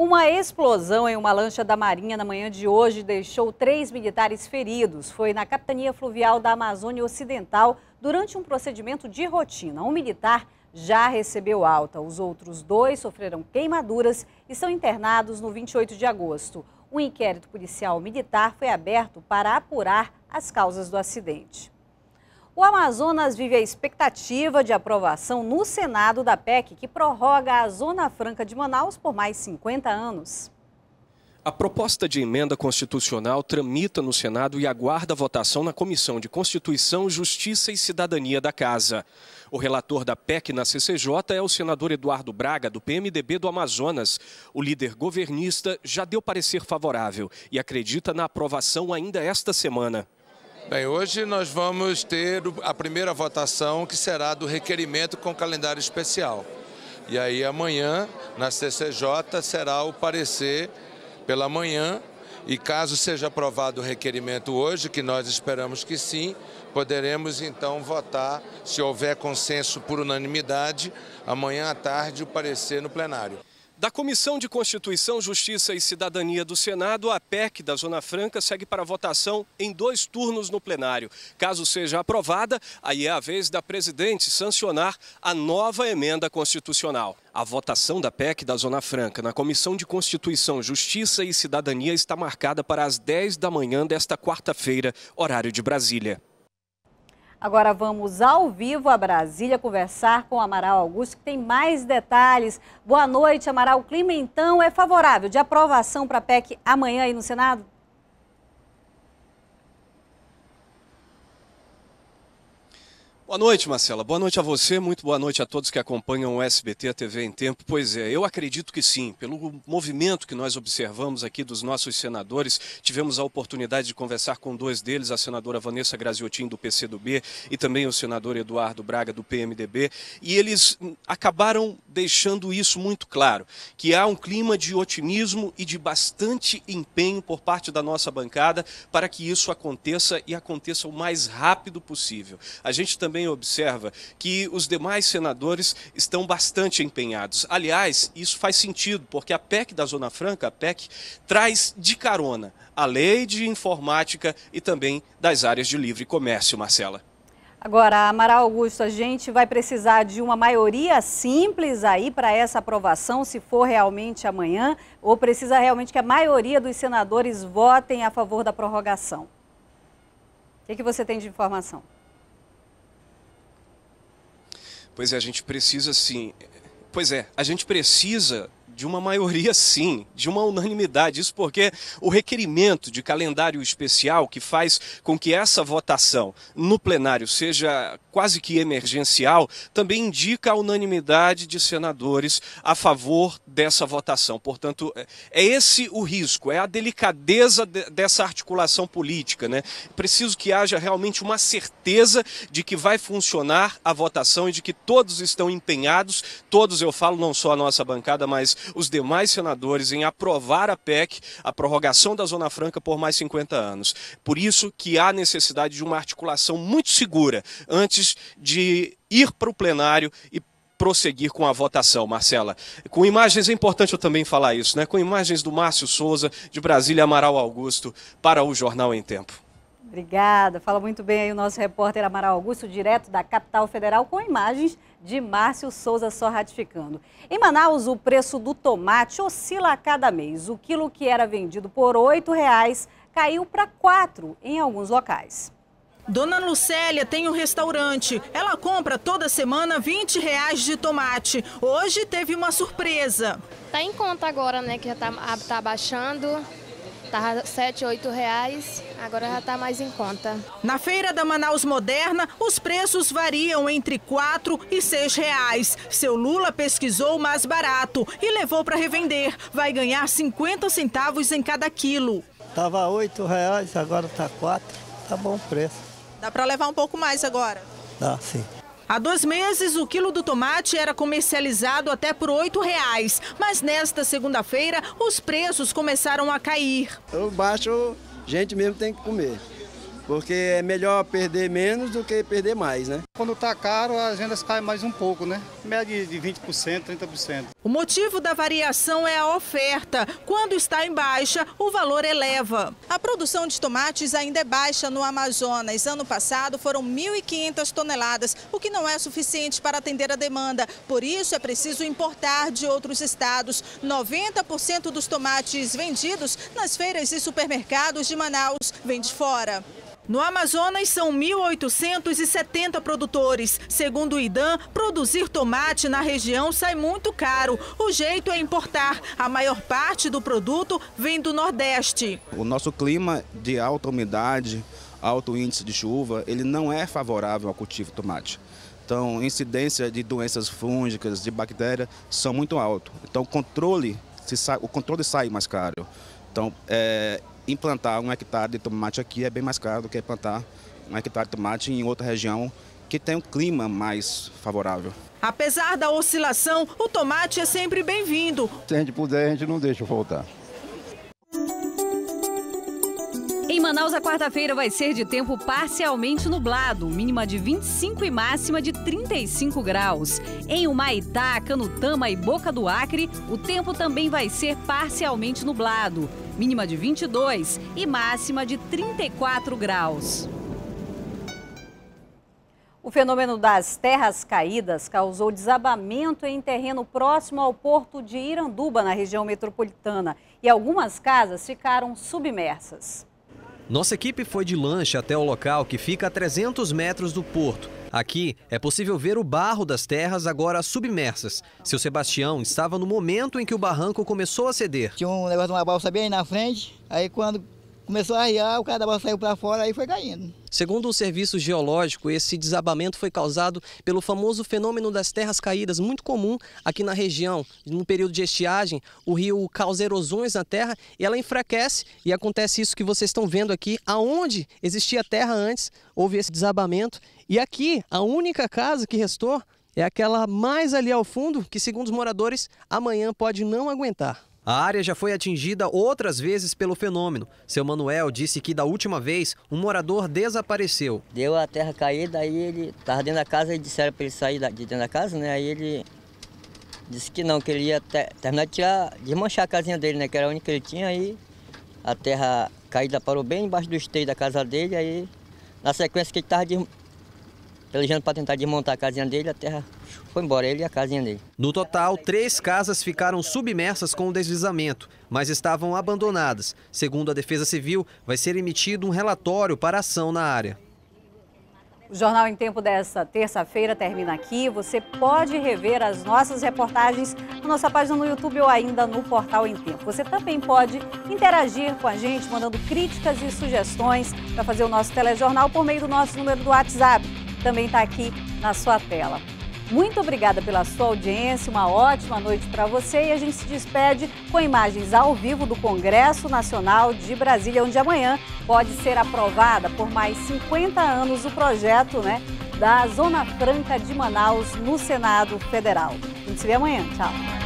Uma explosão em uma lancha da Marinha na manhã de hoje deixou três militares feridos. Foi na Capitania Fluvial da Amazônia Ocidental durante um procedimento de rotina. Um militar já recebeu alta. Os outros dois sofreram queimaduras e são internados no 28 de agosto. Um inquérito policial militar foi aberto para apurar as causas do acidente. O Amazonas vive a expectativa de aprovação no Senado da PEC, que prorroga a Zona Franca de Manaus por mais 50 anos. A proposta de emenda constitucional tramita no Senado e aguarda votação na Comissão de Constituição, Justiça e Cidadania da Casa. O relator da PEC na CCJ é o senador Eduardo Braga, do PMDB do Amazonas. O líder governista já deu parecer favorável e acredita na aprovação ainda esta semana. Bem, hoje nós vamos ter a primeira votação, que será do requerimento com calendário especial. E aí amanhã, na CCJ, será o parecer pela manhã e caso seja aprovado o requerimento hoje, que nós esperamos que sim, poderemos então votar, se houver consenso por unanimidade, amanhã à tarde o parecer no plenário. Da Comissão de Constituição, Justiça e Cidadania do Senado, a PEC da Zona Franca segue para votação em dois turnos no plenário. Caso seja aprovada, aí é a vez da presidente sancionar a nova emenda constitucional. A votação da PEC da Zona Franca na Comissão de Constituição, Justiça e Cidadania está marcada para as 10 da manhã desta quarta-feira, horário de Brasília. Agora vamos ao vivo a Brasília conversar com Amaral Augusto, que tem mais detalhes. Boa noite, Amaral. O clima, então, é favorável de aprovação para a PEC amanhã aí no Senado? Boa noite, Marcela. Boa noite a você, muito boa noite a todos que acompanham o SBT, a TV em Tempo. Pois é, eu acredito que sim. Pelo movimento que nós observamos aqui dos nossos senadores, tivemos a oportunidade de conversar com dois deles, a senadora Vanessa Graziotin, do PCdoB, e também o senador Eduardo Braga, do PMDB, e eles hum, acabaram deixando isso muito claro, que há um clima de otimismo e de bastante empenho por parte da nossa bancada para que isso aconteça e aconteça o mais rápido possível. A gente também também observa que os demais senadores estão bastante empenhados. Aliás, isso faz sentido, porque a PEC da Zona Franca, a PEC, traz de carona a lei de informática e também das áreas de livre comércio, Marcela. Agora, Amaral Augusto, a gente vai precisar de uma maioria simples aí para essa aprovação, se for realmente amanhã, ou precisa realmente que a maioria dos senadores votem a favor da prorrogação? O que, que você tem de informação? Pois é, a gente precisa sim. Pois é, a gente precisa de uma maioria sim, de uma unanimidade. Isso porque o requerimento de calendário especial que faz com que essa votação no plenário seja quase que emergencial também indica a unanimidade de senadores a favor dessa votação. Portanto, é esse o risco, é a delicadeza de, dessa articulação política, né? Preciso que haja realmente uma certeza de que vai funcionar a votação e de que todos estão empenhados, todos eu falo não só a nossa bancada, mas os demais senadores em aprovar a PEC, a prorrogação da Zona Franca por mais 50 anos. Por isso que há necessidade de uma articulação muito segura antes de ir para o plenário e prosseguir com a votação, Marcela. Com imagens, é importante eu também falar isso, né? Com imagens do Márcio Souza, de Brasília Amaral Augusto, para o Jornal em Tempo. Obrigada. Fala muito bem aí o nosso repórter Amaral Augusto, direto da capital federal, com imagens de Márcio Souza só ratificando. Em Manaus, o preço do tomate oscila a cada mês. O quilo que era vendido por R$ reais caiu para quatro em alguns locais. Dona Lucélia tem um restaurante. Ela compra toda semana 20 reais de tomate. Hoje teve uma surpresa. Está em conta agora, né? Que já está tá baixando. Estava R$ 7, R$ reais, agora já está mais em conta. Na feira da Manaus Moderna, os preços variam entre 4 e 6 reais. Seu Lula pesquisou mais barato e levou para revender. Vai ganhar 50 centavos em cada quilo. Estava R$ reais, agora está 4. Tá bom o preço. Dá para levar um pouco mais agora? Dá, sim. Há dois meses, o quilo do tomate era comercializado até por R$ reais, mas nesta segunda-feira os preços começaram a cair. O baixo, gente mesmo tem que comer, porque é melhor perder menos do que perder mais, né? Quando está caro, as vendas caem mais um pouco, né? Média de 20%, 30%. O motivo da variação é a oferta. Quando está em baixa, o valor eleva. A produção de tomates ainda é baixa no Amazonas. Ano passado foram 1.500 toneladas, o que não é suficiente para atender a demanda. Por isso é preciso importar de outros estados. 90% dos tomates vendidos nas feiras e supermercados de Manaus vem de fora. No Amazonas, são 1.870 produtores. Segundo o IDAM, produzir tomate na região sai muito caro. O jeito é importar. A maior parte do produto vem do Nordeste. O nosso clima de alta umidade, alto índice de chuva, ele não é favorável ao cultivo de tomate. Então, incidência de doenças fúngicas, de bactérias são muito alto. Então, controle, o controle sai mais caro. Então, é, implantar um hectare de tomate aqui é bem mais caro do que plantar um hectare de tomate em outra região que tem um clima mais favorável. Apesar da oscilação, o tomate é sempre bem-vindo. Se a gente puder, a gente não deixa voltar. Em Manaus, a quarta-feira vai ser de tempo parcialmente nublado, mínima de 25 e máxima de 35 graus. Em Humaitá, Canutama e Boca do Acre, o tempo também vai ser parcialmente nublado mínima de 22 e máxima de 34 graus. O fenômeno das terras caídas causou desabamento em terreno próximo ao porto de Iranduba, na região metropolitana, e algumas casas ficaram submersas. Nossa equipe foi de lanche até o local que fica a 300 metros do porto. Aqui é possível ver o barro das terras agora submersas. Seu Sebastião estava no momento em que o barranco começou a ceder. Tinha um negócio de uma balsa bem na frente, aí quando começou a arriar, o carnaval saiu para fora e foi caindo. Segundo o Serviço Geológico, esse desabamento foi causado pelo famoso fenômeno das terras caídas, muito comum aqui na região. No período de estiagem, o rio causa erosões na terra e ela enfraquece e acontece isso que vocês estão vendo aqui. Aonde existia terra antes, houve esse desabamento. E aqui, a única casa que restou é aquela mais ali ao fundo, que segundo os moradores, amanhã pode não aguentar. A área já foi atingida outras vezes pelo fenômeno. Seu Manuel disse que da última vez um morador desapareceu. Deu a terra cair, daí ele estava dentro da casa e disseram para ele sair de dentro da casa, né? Aí ele disse que não, que ele ia ter, terminar de tirar, desmanchar a casinha dele, né? Que era a única que ele tinha, aí a terra caída parou bem embaixo do esteio da casa dele, aí na sequência que ele estava Pelejando para tentar desmontar a casinha dele, a terra foi embora, ele e a casinha dele. No total, três casas ficaram submersas com o deslizamento, mas estavam abandonadas. Segundo a Defesa Civil, vai ser emitido um relatório para ação na área. O Jornal em Tempo dessa terça-feira termina aqui. Você pode rever as nossas reportagens na nossa página no YouTube ou ainda no portal Em Tempo. Você também pode interagir com a gente, mandando críticas e sugestões para fazer o nosso telejornal por meio do nosso número do WhatsApp também está aqui na sua tela. Muito obrigada pela sua audiência, uma ótima noite para você e a gente se despede com imagens ao vivo do Congresso Nacional de Brasília, onde amanhã pode ser aprovada por mais 50 anos o projeto né, da Zona Franca de Manaus no Senado Federal. A gente se vê amanhã. Tchau.